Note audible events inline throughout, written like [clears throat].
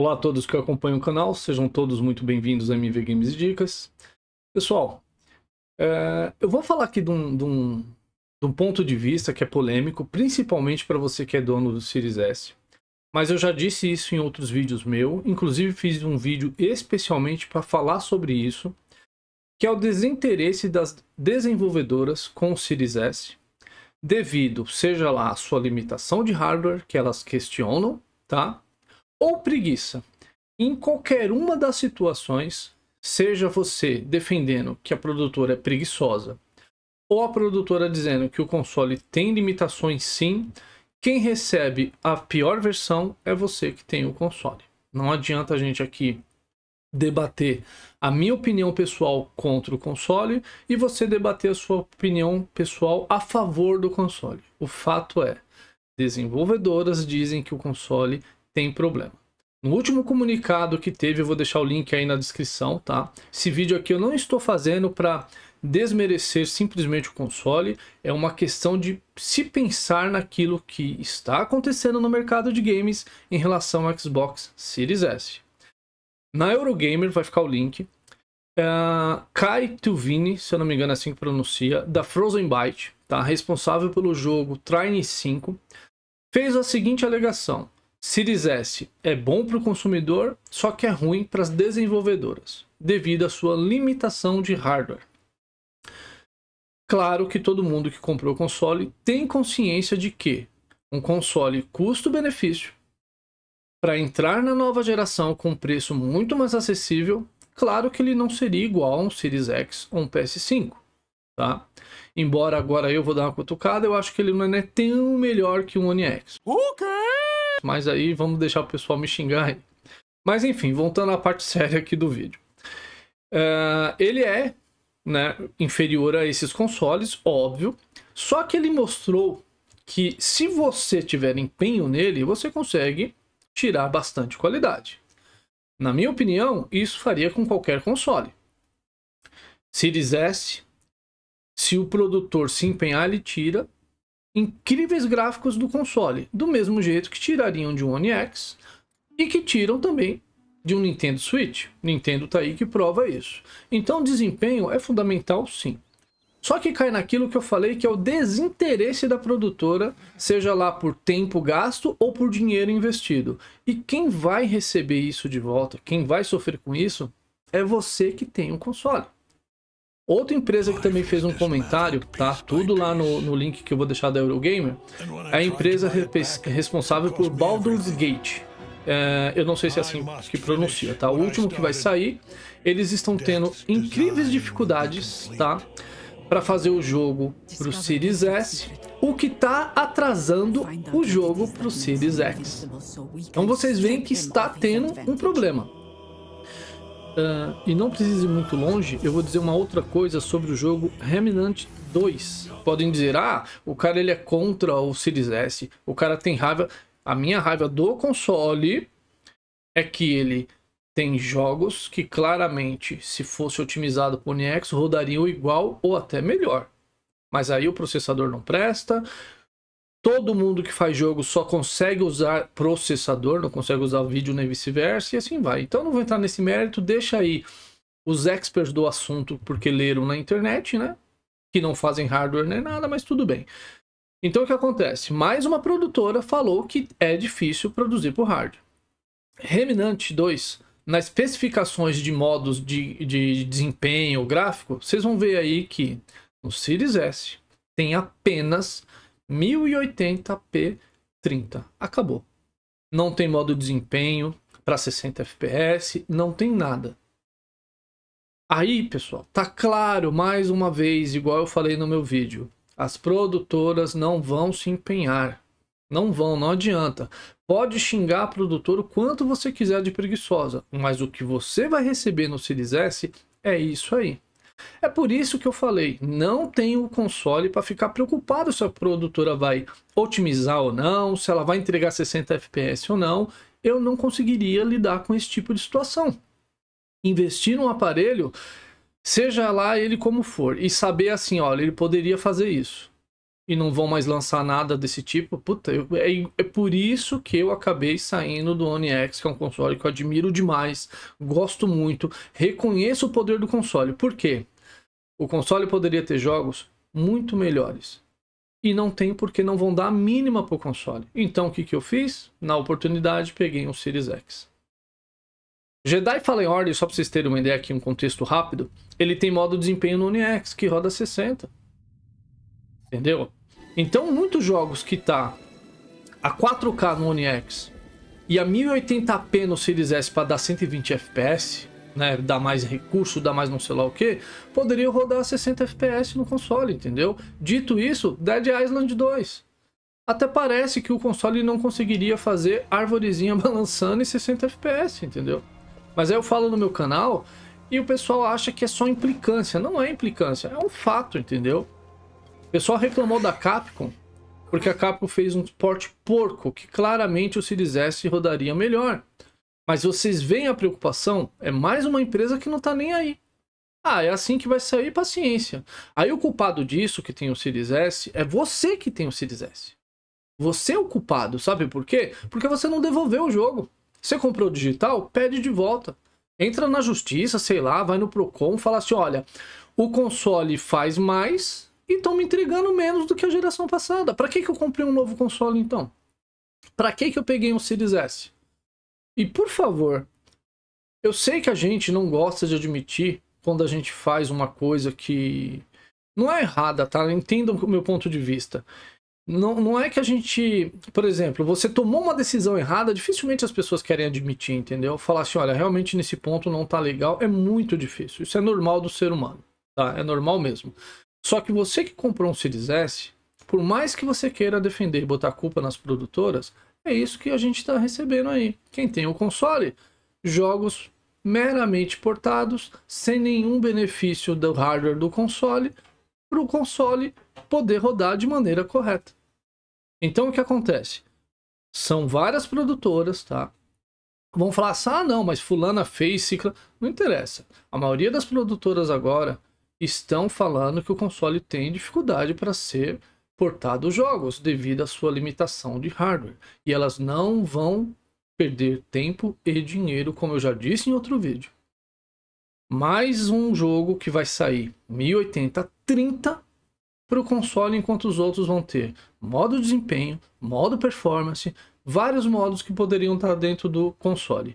Olá a todos que acompanham o canal, sejam todos muito bem-vindos a MV Games Dicas. Pessoal, é, eu vou falar aqui de um, de, um, de um, ponto de vista que é polêmico, principalmente para você que é dono do Series S. Mas eu já disse isso em outros vídeos meu, inclusive fiz um vídeo especialmente para falar sobre isso, que é o desinteresse das desenvolvedoras com o Series S, devido seja lá a sua limitação de hardware que elas questionam, tá? ou preguiça. Em qualquer uma das situações, seja você defendendo que a produtora é preguiçosa ou a produtora dizendo que o console tem limitações sim, quem recebe a pior versão é você que tem o console. Não adianta a gente aqui debater a minha opinião pessoal contra o console e você debater a sua opinião pessoal a favor do console. O fato é, desenvolvedoras dizem que o console tem problema. No último comunicado que teve, eu vou deixar o link aí na descrição, tá? Esse vídeo aqui eu não estou fazendo para desmerecer simplesmente o console, é uma questão de se pensar naquilo que está acontecendo no mercado de games em relação ao Xbox Series S. Na Eurogamer vai ficar o link. Uh, Kai Tuvini, se eu não me engano é assim que pronuncia, da Frozen Byte, tá? responsável pelo jogo Trine 5, fez a seguinte alegação. Series S é bom para o consumidor, só que é ruim para as desenvolvedoras, devido à sua limitação de hardware. Claro que todo mundo que comprou o console tem consciência de que um console custo-benefício para entrar na nova geração com preço muito mais acessível, claro que ele não seria igual a um Series X ou um PS5, tá? Embora agora eu vou dar uma cutucada, eu acho que ele não é tão melhor que um One X. O okay. quê? Mas aí vamos deixar o pessoal me xingar aí. Mas enfim, voltando à parte séria aqui do vídeo. Uh, ele é né, inferior a esses consoles, óbvio. Só que ele mostrou que se você tiver empenho nele, você consegue tirar bastante qualidade. Na minha opinião, isso faria com qualquer console. Se S, se o produtor se empenhar, ele tira incríveis gráficos do console, do mesmo jeito que tirariam de um One X e que tiram também de um Nintendo Switch. Nintendo tá aí que prova isso. Então, desempenho é fundamental, sim. Só que cai naquilo que eu falei que é o desinteresse da produtora, seja lá por tempo gasto ou por dinheiro investido. E quem vai receber isso de volta, quem vai sofrer com isso, é você que tem um console. Outra empresa que também fez um comentário, tá? Tudo lá no, no link que eu vou deixar da Eurogamer, é a empresa responsável por Baldur's Gate. É, eu não sei se é assim que pronuncia, tá? O último que vai sair, eles estão tendo incríveis dificuldades, tá? Para fazer o jogo pro Series S, o que tá atrasando o jogo pro Series X. Então vocês veem que está tendo um problema. Uh, e não precise ir muito longe, eu vou dizer uma outra coisa sobre o jogo Remnant 2. Podem dizer, ah, o cara ele é contra o Series S, o cara tem raiva. A minha raiva do console é que ele tem jogos que claramente, se fosse otimizado para o NX, rodariam igual ou até melhor. Mas aí o processador não presta, todo mundo que faz jogo só consegue usar processador, não consegue usar vídeo nem vice-versa, e assim vai. Então não vou entrar nesse mérito, deixa aí os experts do assunto, porque leram na internet, né? Que não fazem hardware nem nada, mas tudo bem. Então o que acontece? Mais uma produtora falou que é difícil produzir por hardware Remnant 2, nas especificações de modos de, de desempenho gráfico, vocês vão ver aí que no Series S tem apenas 1080p 30. Acabou. Não tem modo desempenho para 60 fps, não tem nada. Aí, pessoal, tá claro mais uma vez, igual eu falei no meu vídeo, as produtoras não vão se empenhar. Não vão, não adianta. Pode xingar a produtora o quanto você quiser de preguiçosa, mas o que você vai receber no Series S é isso aí. É por isso que eu falei, não tem o console para ficar preocupado se a produtora vai otimizar ou não, se ela vai entregar 60 FPS ou não. Eu não conseguiria lidar com esse tipo de situação. Investir num aparelho, seja lá ele como for, e saber assim, olha, ele poderia fazer isso e não vão mais lançar nada desse tipo. Puta, eu, é, é, por isso que eu acabei saindo do One X, que é um console que eu admiro demais, gosto muito, reconheço o poder do console. Por quê? O console poderia ter jogos muito melhores. E não tem porque não vão dar a mínima pro console. Então o que, que eu fiz? Na oportunidade, peguei um Series X. Jedi Fallen Order, só pra vocês terem uma ideia aqui, um contexto rápido, ele tem modo desempenho no One X, que roda 60. Entendeu? Então, muitos jogos que tá a 4K no One X e a 1080p no Series S para dar 120 FPS, né, dar mais recurso, dar mais não sei lá o que, poderia rodar 60 FPS no console, entendeu? Dito isso, Dead Island 2. Até parece que o console não conseguiria fazer árvorezinha [laughs] balançando em 60 FPS, entendeu? Mas aí eu falo no meu canal e o pessoal acha que é só implicância. Não é implicância, é um fato, entendeu? O pessoal reclamou da Capcom porque a Capcom fez um porte porco que claramente o Series S rodaria melhor. Mas vocês veem a preocupação? É mais uma empresa que não tá nem aí. Ah, é assim que vai sair, paciência. Aí o culpado disso, que tem o Series S, é você que tem o Series S. Você é o culpado, sabe por quê? Porque você não devolveu o jogo. Você comprou digital, pede de volta. Entra na justiça, sei lá, vai no Procon, fala assim, olha, o console faz mais, e estão me entregando menos do que a geração passada. Para que, que eu comprei um novo console então? Para que, que eu peguei um Series S? E por favor, eu sei que a gente não gosta de admitir quando a gente faz uma coisa que não é errada, tá? Entendam o meu ponto de vista. Não, não é que a gente, por exemplo, você tomou uma decisão errada, dificilmente as pessoas querem admitir, entendeu? Falar assim, olha, realmente nesse ponto não tá legal, é muito difícil. Isso é normal do ser humano, tá? É normal mesmo. Só que você que comprou um Series S, por mais que você queira defender e botar culpa nas produtoras, é isso que a gente está recebendo aí. Quem tem o console, jogos meramente portados, sem nenhum benefício do hardware do console, para o console poder rodar de maneira correta. Então o que acontece? São várias produtoras, tá? Vão falar assim, ah não, mas fulana fez, cicla... Não interessa. A maioria das produtoras agora estão falando que o console tem dificuldade para ser portado os jogos devido à sua limitação de hardware. E elas não vão perder tempo e dinheiro, como eu já disse em outro vídeo. Mais um jogo que vai sair 1080 30 para o console, enquanto os outros vão ter modo desempenho, modo performance, vários modos que poderiam estar dentro do console.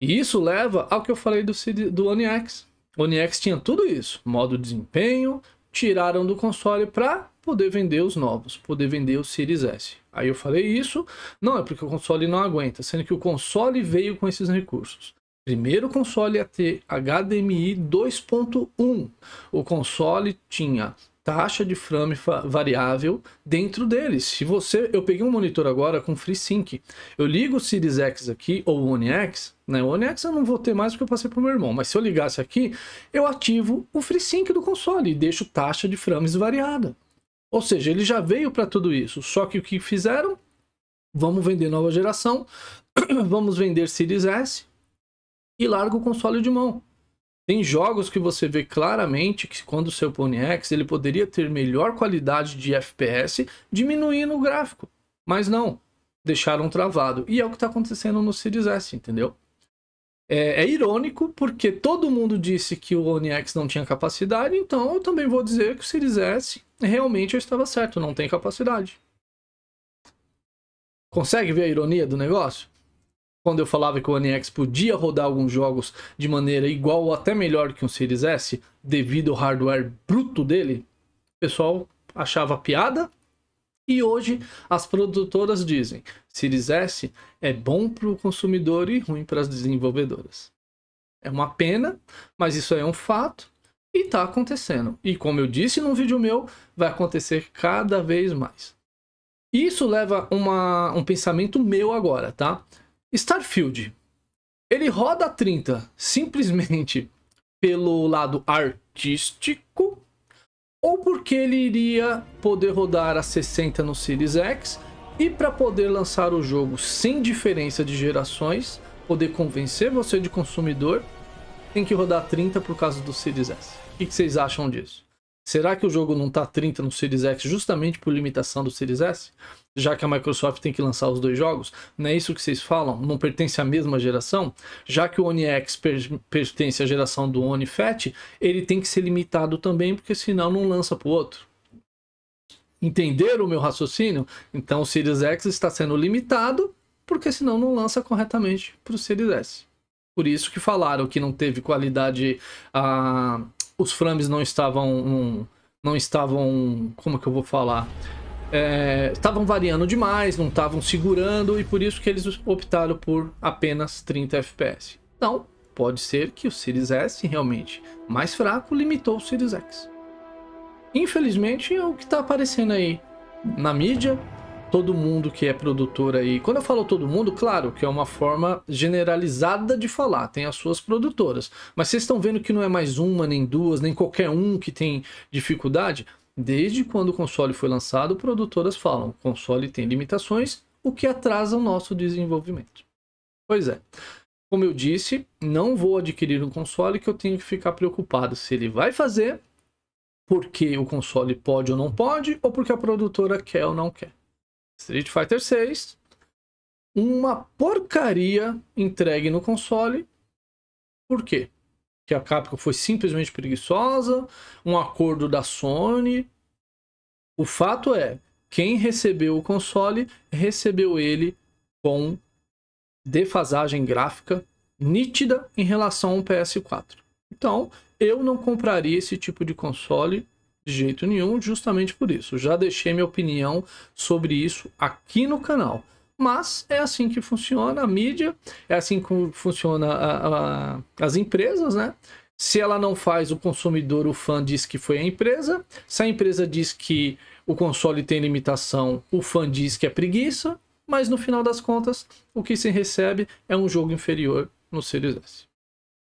E isso leva ao que eu falei do, CD, do One X o X tinha tudo isso, modo desempenho, tiraram do console para poder vender os novos, poder vender o Series S. Aí eu falei isso, não é porque o console não aguenta, sendo que o console veio com esses recursos. Primeiro console a ter HDMI 2.1. O console tinha taxa de frame variável dentro dele. Se você, eu peguei um monitor agora com FreeSync. Eu ligo o Series X aqui ou o One X, né? O One X eu não vou ter mais porque eu passei pro meu irmão, mas se eu ligasse aqui, eu ativo o FreeSync do console e deixo taxa de frames variada. Ou seja, ele já veio para tudo isso, só que o que fizeram? Vamos vender nova geração, [clears throat] vamos vender Series S e larga o console de mão. Tem jogos que você vê claramente que quando o seu Pony X ele poderia ter melhor qualidade de FPS diminuindo o gráfico, mas não, deixaram travado. E é o que está acontecendo no Series S, entendeu? É, é, irônico porque todo mundo disse que o One X não tinha capacidade, então eu também vou dizer que se dissesse, realmente eu estava certo, não tem capacidade. Consegue ver a ironia do negócio? Quando eu falava que o One X podia rodar alguns jogos de maneira igual ou até melhor que um Series S, devido ao hardware bruto dele, o pessoal achava piada e hoje as produtoras dizem: Series S é bom para o consumidor e ruim para as desenvolvedoras. É uma pena, mas isso é um fato e está acontecendo. E como eu disse num vídeo meu, vai acontecer cada vez mais. Isso leva uma, um pensamento meu agora, tá? Starfield, ele roda 30 simplesmente pelo lado artístico ou porque ele iria poder rodar a 60 no Series X e para poder lançar o jogo sem diferença de gerações, poder convencer você de consumidor, tem que rodar 30 por causa do Series S. O que vocês acham disso? Será que o jogo não está 30 no Series X justamente por limitação do Series S? Já que a Microsoft tem que lançar os dois jogos? Não é isso que vocês falam? Não pertence à mesma geração? Já que o One X per pertence à geração do One Fat, ele tem que ser limitado também, porque senão não lança para o outro. Entenderam o meu raciocínio? Então o Series X está sendo limitado, porque senão não lança corretamente para o Series S. Por isso que falaram que não teve qualidade. Ah, os frames não estavam. Não estavam. Como que eu vou falar? É, estavam variando demais, não estavam segurando, e por isso que eles optaram por apenas 30 FPS. Então, pode ser que o Series S realmente mais fraco limitou o Series X. Infelizmente é o que está aparecendo aí na mídia, todo mundo que é produtor aí. Quando eu falo todo mundo, claro que é uma forma generalizada de falar, tem as suas produtoras. Mas vocês estão vendo que não é mais uma, nem duas, nem qualquer um que tem dificuldade? Desde quando o console foi lançado, produtoras falam: o console tem limitações, o que atrasa o nosso desenvolvimento. Pois é. Como eu disse, não vou adquirir um console que eu tenho que ficar preocupado se ele vai fazer, porque o console pode ou não pode, ou porque a produtora quer ou não quer. Street Fighter 6, uma porcaria entregue no console. Por quê? Que a Capcom foi simplesmente preguiçosa, um acordo da Sony. O fato é, quem recebeu o console recebeu ele com defasagem gráfica nítida em relação ao PS4. Então, eu não compraria esse tipo de console de jeito nenhum, justamente por isso. Já deixei minha opinião sobre isso aqui no canal. Mas é assim que funciona a mídia, é assim como funciona a, a, as empresas, né? Se ela não faz, o consumidor, o fã diz que foi a empresa. Se a empresa diz que o console tem limitação, o fã diz que é preguiça. Mas no final das contas, o que se recebe é um jogo inferior no Series S.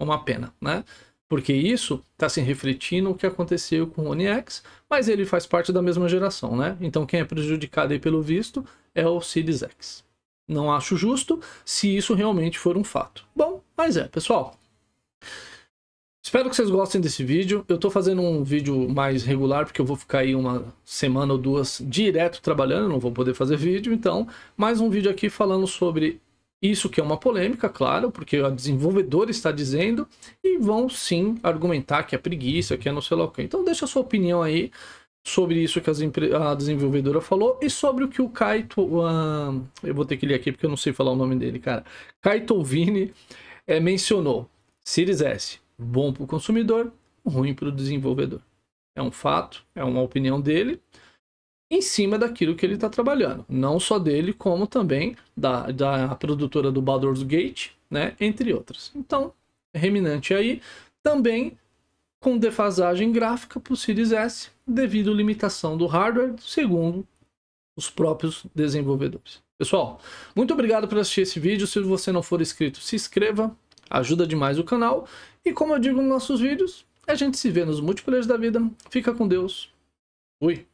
É uma pena, né? Porque isso está se refletindo o que aconteceu com o One X, mas ele faz parte da mesma geração, né? Então quem é prejudicado aí pelo visto é o Series X. Não acho justo se isso realmente for um fato. Bom, mas é, pessoal. Espero que vocês gostem desse vídeo. Eu tô fazendo um vídeo mais regular, porque eu vou ficar aí uma semana ou duas direto trabalhando, não vou poder fazer vídeo, então, mais um vídeo aqui falando sobre isso que é uma polêmica, claro, porque a desenvolvedora está dizendo e vão sim argumentar que é preguiça, que é não sei lá o quê. Então deixa a sua opinião aí sobre isso que a desenvolvedora falou e sobre o que o Kaito, uh... eu vou ter que ler aqui porque eu não sei falar o nome dele, cara. Kaito Vini é, mencionou Series S, bom para o consumidor, ruim para o desenvolvedor. É um fato, é uma opinião dele em cima daquilo que ele está trabalhando. Não só dele, como também da, da produtora do Baldur's Gate, né? Entre outras. Então, reminente aí. Também com defasagem gráfica para o Series S, devido à limitação do hardware, segundo os próprios desenvolvedores. Pessoal, muito obrigado por assistir esse vídeo. Se você não for inscrito, se inscreva, ajuda demais o canal. E como eu digo nos nossos vídeos, a gente se vê nos múltiplos da vida. Fica com Deus. Fui.